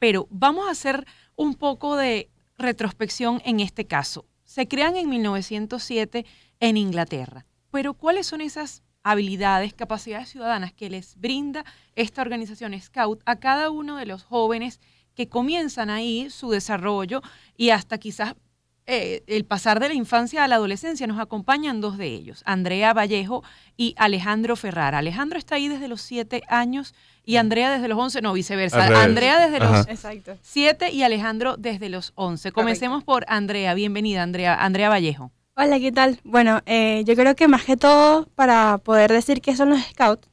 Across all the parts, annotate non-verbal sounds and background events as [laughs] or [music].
Pero vamos a hacer un poco de retrospección en este caso. Se crean en 1907 en Inglaterra. Pero ¿cuáles son esas habilidades, capacidades ciudadanas que les brinda esta organización Scout a cada uno de los jóvenes que comienzan ahí su desarrollo y hasta quizás eh, el pasar de la infancia a la adolescencia. Nos acompañan dos de ellos, Andrea Vallejo y Alejandro Ferrara. Alejandro está ahí desde los siete años y mm. Andrea desde los 11, no, viceversa. Andrea desde los 7 y Alejandro desde los 11. Comencemos por Andrea, bienvenida Andrea, Andrea Vallejo. Hola, ¿qué tal? Bueno, eh, yo creo que más que todo para poder decir que son los Scouts,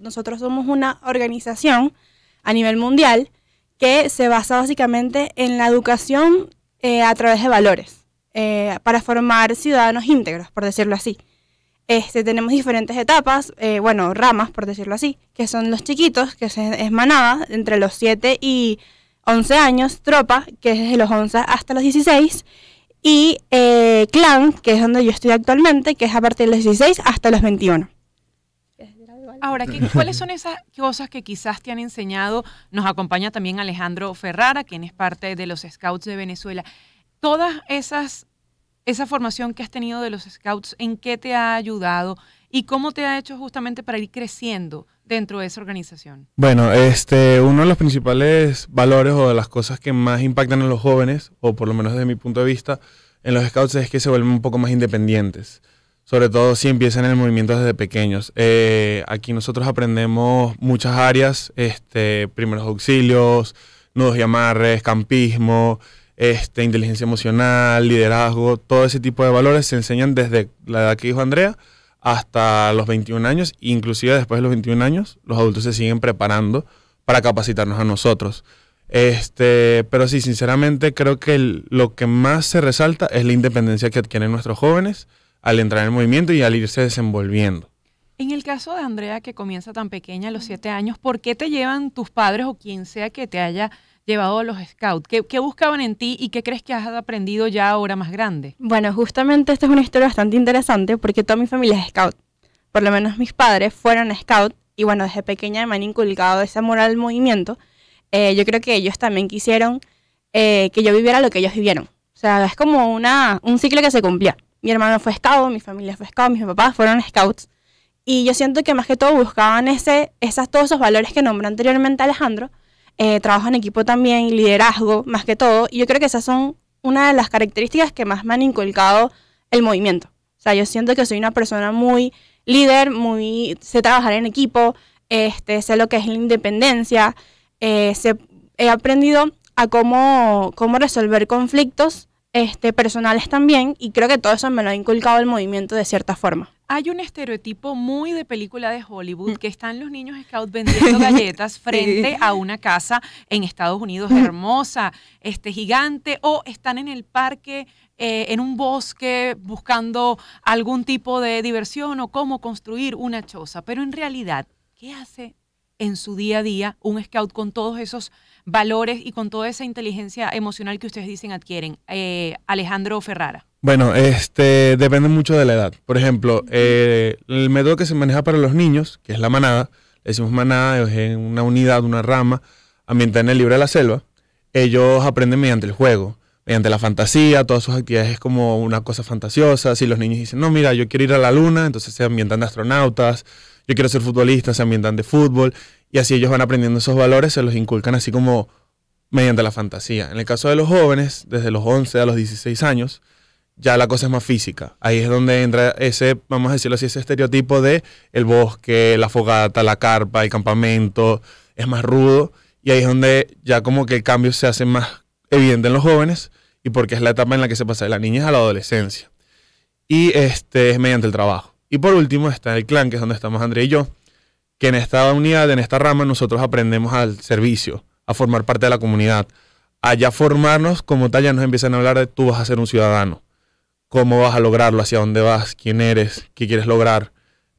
nosotros, somos una organización a nivel mundial que se basa básicamente en la educación eh, a través de valores, eh, para formar ciudadanos íntegros, por decirlo así. Este, tenemos diferentes etapas, eh, bueno, ramas, por decirlo así, que son los chiquitos, que es, manada, entre los 7 y 11 años, tropa, que es desde los 11 hasta los 16, y eh, clan, que es donde yo estoy actualmente, que es a partir de los 16 hasta los 21. Ahora, ¿cuáles son esas cosas que quizás te han enseñado? Nos acompaña también Alejandro Ferrara, quien es parte de los Scouts de Venezuela. Todas esas esa formación que has tenido de los scouts, ¿en qué te ha ayudado y cómo te ha hecho justamente para ir creciendo dentro de esa organización? Bueno, este, uno de los principales valores o de las cosas que más impactan a los jóvenes, o por lo menos desde mi punto de vista, en los scouts es que se vuelven un poco más independientes. Sobre todo si empiezan en el movimiento desde pequeños. Eh, aquí nosotros aprendemos muchas áreas, este, primeros auxilios, nudos y amarres, campismo, este, inteligencia emocional, liderazgo, todo ese tipo de valores se enseñan desde la edad que dijo Andrea hasta los 21 años, inclusive después de los 21 años, los adultos se siguen preparando para capacitarnos a nosotros. Este, pero sí, sinceramente creo que lo que más se resalta es la independencia que adquieren nuestros jóvenes al entrar en el movimiento y al irse desenvolviendo. En el caso de Andrea, que comienza tan pequeña, a los siete años, ¿por qué te llevan tus padres o quien sea que te haya llevado a los scouts? ¿Qué, buscaban en ti y qué crees que has aprendido ya ahora más grande? Bueno, justamente esta es una historia bastante interesante porque toda mi familia es scout. Por lo menos mis padres fueron Scouts y bueno, desde pequeña me han inculcado ese amor al movimiento. Eh, yo creo que ellos también quisieron eh, que yo viviera lo que ellos vivieron. O sea, es como una, un ciclo que se cumplía. Mi hermano fue scout, mi familia fue scout, mis papás fueron scouts. Y yo siento que más que todo buscaban ese, esas, todos esos valores que nombró anteriormente Alejandro, eh, trabajo en equipo también, liderazgo más que todo. Y yo creo que esas son una de las características que más me han inculcado el movimiento. O sea, yo siento que soy una persona muy líder, muy sé trabajar en equipo, este, sé lo que es la independencia, eh, he aprendido a cómo, cómo resolver conflictos este, personales también y creo que todo eso me lo ha inculcado el movimiento de cierta forma. Hay un estereotipo muy de película de Hollywood mm. que están los niños scout vendiendo galletas [laughs] frente a una casa en Estados Unidos mm. hermosa, este gigante, o están en el parque, eh, en un bosque, buscando algún tipo de diversión o cómo construir una choza. Pero en realidad, ¿qué hace en su día a día un scout con todos esos valores y con toda esa inteligencia emocional que ustedes dicen adquieren? Eh, Alejandro Ferrara. Bueno, este depende mucho de la edad. Por ejemplo, eh, el método que se maneja para los niños, que es la manada, le decimos manada, es una unidad, una rama, ambientan en el libro de la selva, ellos aprenden mediante el juego, mediante la fantasía, todas sus actividades es como una cosa fantasiosa. Si los niños dicen, no, mira, yo quiero ir a la luna, entonces se ambientan de astronautas, yo quiero ser futbolista, se ambientan de fútbol y así ellos van aprendiendo esos valores, se los inculcan así como mediante la fantasía. En el caso de los jóvenes, desde los 11 a los 16 años, ya la cosa es más física. Ahí es donde entra ese, vamos a decirlo así, ese estereotipo de el bosque, la fogata, la carpa, el campamento, es más rudo. Y ahí es donde ya como que el cambio se hace más evidente en los jóvenes y porque es la etapa en la que se pasa de la niñez a la adolescencia. Y este es mediante el trabajo. Y por último está el clan, que es donde estamos Andrea y yo, que en esta unidad, en esta rama, nosotros aprendemos al servicio, a formar parte de la comunidad. Allá formarnos como tal, ya nos empiezan a hablar de tú vas a ser un ciudadano, cómo vas a lograrlo, hacia dónde vas, quién eres, qué quieres lograr.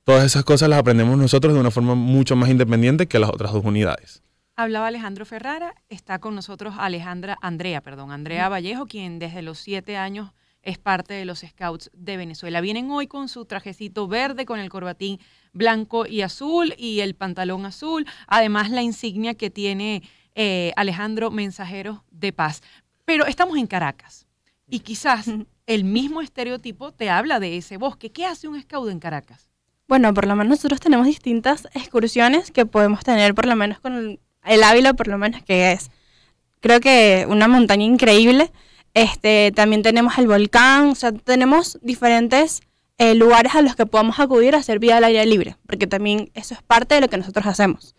Todas esas cosas las aprendemos nosotros de una forma mucho más independiente que las otras dos unidades. Hablaba Alejandro Ferrara, está con nosotros Alejandra Andrea, perdón, Andrea Vallejo, quien desde los siete años es parte de los Scouts de Venezuela. Vienen hoy con su trajecito verde, con el corbatín blanco y azul y el pantalón azul, además la insignia que tiene eh, Alejandro Mensajero de Paz. Pero estamos en Caracas y quizás [laughs] el mismo estereotipo te habla de ese bosque. ¿Qué hace un scout en Caracas? Bueno, por lo menos nosotros tenemos distintas excursiones que podemos tener, por lo menos con el, el Ávila, por lo menos que es. Creo que una montaña increíble este, también tenemos el volcán, o sea, tenemos diferentes eh, lugares a los que podamos acudir a hacer vida al aire libre, porque también eso es parte de lo que nosotros hacemos.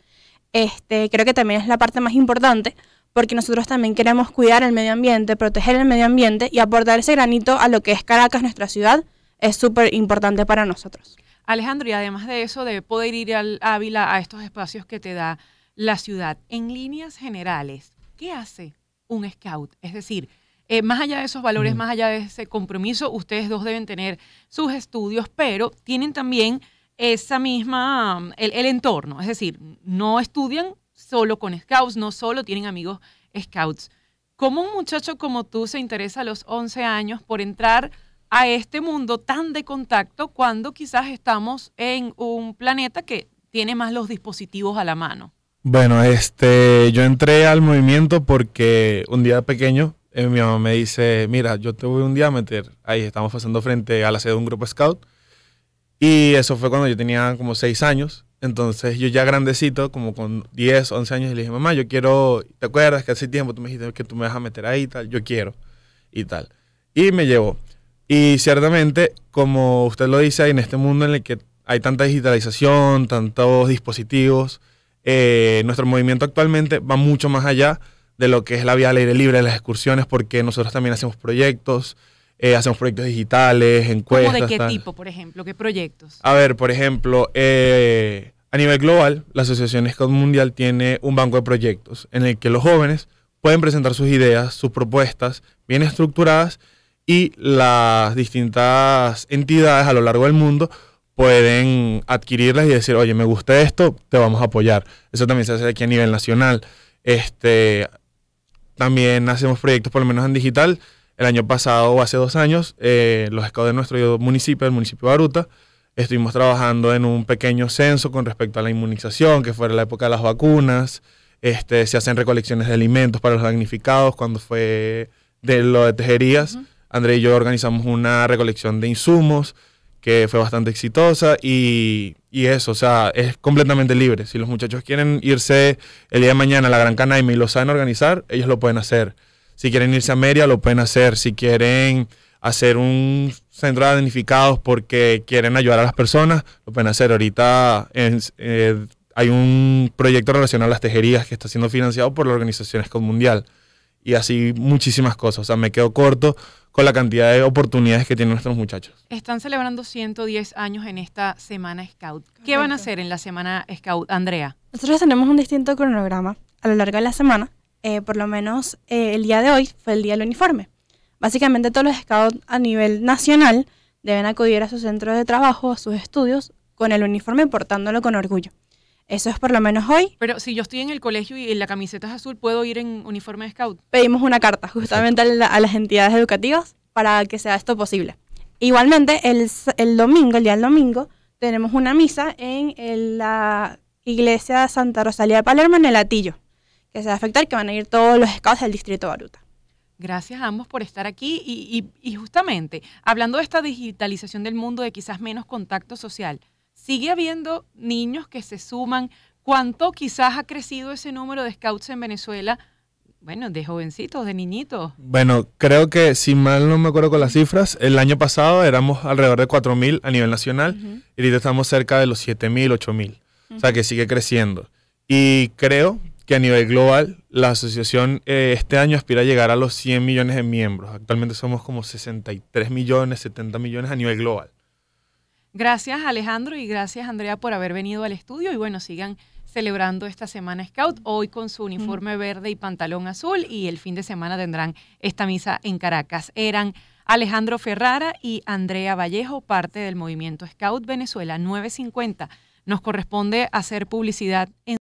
Este, creo que también es la parte más importante, porque nosotros también queremos cuidar el medio ambiente, proteger el medio ambiente y aportar ese granito a lo que es Caracas, nuestra ciudad, es súper importante para nosotros. Alejandro, y además de eso, de poder ir al Ávila a estos espacios que te da la ciudad, en líneas generales, ¿qué hace un scout? Es decir, eh, más allá de esos valores, mm. más allá de ese compromiso, ustedes dos deben tener sus estudios, pero tienen también esa misma, el, entorno, es decir, no estudian solo con scouts, no solo tienen amigos scouts. ¿Cómo un muchacho como tú se interesa a los 11 años por entrar a este mundo tan de contacto cuando quizás estamos en un planeta que tiene más los dispositivos a la mano? Bueno, este, yo entré al movimiento porque un día pequeño eh, mi mamá me dice, mira, yo te voy un día a meter. Ahí estamos pasando frente a la sede de un grupo scout. Y eso fue cuando yo tenía como seis años. Entonces yo ya grandecito, como con 10, 11 años, le dije, mamá, yo quiero, ¿te acuerdas que hace tiempo tú me dijiste que tú me vas a meter ahí y tal? Yo quiero y tal. Y me llevó. Y ciertamente, como usted lo dice, en este mundo en el que hay tanta digitalización, tantos dispositivos, eh, nuestro movimiento actualmente va mucho más allá de lo que es la vía al aire libre, las excursiones, porque nosotros también hacemos proyectos, eh, hacemos proyectos digitales, encuestas. ¿Cómo de qué tipo, por ejemplo? ¿Qué proyectos? A ver, por ejemplo, eh, a nivel global, la Asociación Scout Mundial tiene un banco de proyectos en el que los jóvenes pueden presentar sus ideas, sus propuestas bien estructuradas y las distintas entidades a lo largo del mundo pueden adquirirlas y decir, oye, me gusta esto, te vamos a apoyar. Eso también se hace aquí a nivel nacional. Este, también hacemos proyectos, por lo menos en digital. El año pasado o hace dos años, eh, los scouts de nuestro municipio, el municipio de Baruta, estuvimos trabajando en un pequeño censo con respecto a la inmunización, que fuera la época de las vacunas. Este, se hacen recolecciones de alimentos para los damnificados. Cuando fue de lo de tejerías, André y yo organizamos una recolección de insumos que fue bastante exitosa y, eso, o sea, es completamente libre. Si los muchachos quieren irse el día de mañana a la Gran Canaima y lo saben organizar, ellos lo pueden hacer. Si quieren irse a Meria, lo pueden hacer. Si quieren hacer un centro de identificados porque quieren ayudar a las personas, lo pueden hacer. Ahorita eh, hay un proyecto relacionado a las tejerías que está siendo financiado por la Organización Scott Mundial y así muchísimas cosas. O sea, me quedo corto con la cantidad de oportunidades que tienen nuestros muchachos. Están celebrando 110 años en esta Semana Scout. ¿Qué van a hacer en la Semana Scout, Andrea? Nosotros tenemos un distinto cronograma a lo largo de la semana. Eh, por lo menos eh, el día de hoy fue el día del uniforme. Básicamente todos los scouts a nivel nacional deben acudir a su centro de trabajo, a sus estudios, con el uniforme portándolo con orgullo. Eso es por lo menos hoy. Pero si yo estoy en el colegio y la camiseta es azul, ¿puedo ir en uniforme de scout? Pedimos una carta justamente a, las entidades educativas para que sea esto posible. Igualmente, el, el domingo, el día del domingo, tenemos una misa en, la iglesia Santa Rosalía de Palermo, en el Atillo, que se va a afectar, que van a ir todos los scouts del distrito Baruta. Gracias a ambos por estar aquí y justamente hablando de esta digitalización del mundo, de quizás menos contacto social, sigue habiendo niños que se suman. ¿Cuánto quizás ha crecido ese número de scouts en Venezuela? Bueno, de jovencitos, de niñitos. Bueno, creo que si mal no me acuerdo con las cifras, el año pasado éramos alrededor de 4.000 a nivel nacional y ahorita estamos cerca de los 7.000, 8.000. O sea que sigue creciendo. Y creo que a nivel global la asociación eh, este año aspira a llegar a los 100 millones de miembros. Actualmente somos como 63 millones, 70 millones a nivel global. Gracias Alejandro y gracias Andrea por haber venido al estudio y bueno, sigan celebrando esta semana Scout, hoy con su uniforme verde y pantalón azul y el fin de semana tendrán esta misa en Caracas. Eran Alejandro Ferrara y Andrea Vallejo, parte del movimiento Scout Venezuela 950. Nos corresponde hacer publicidad en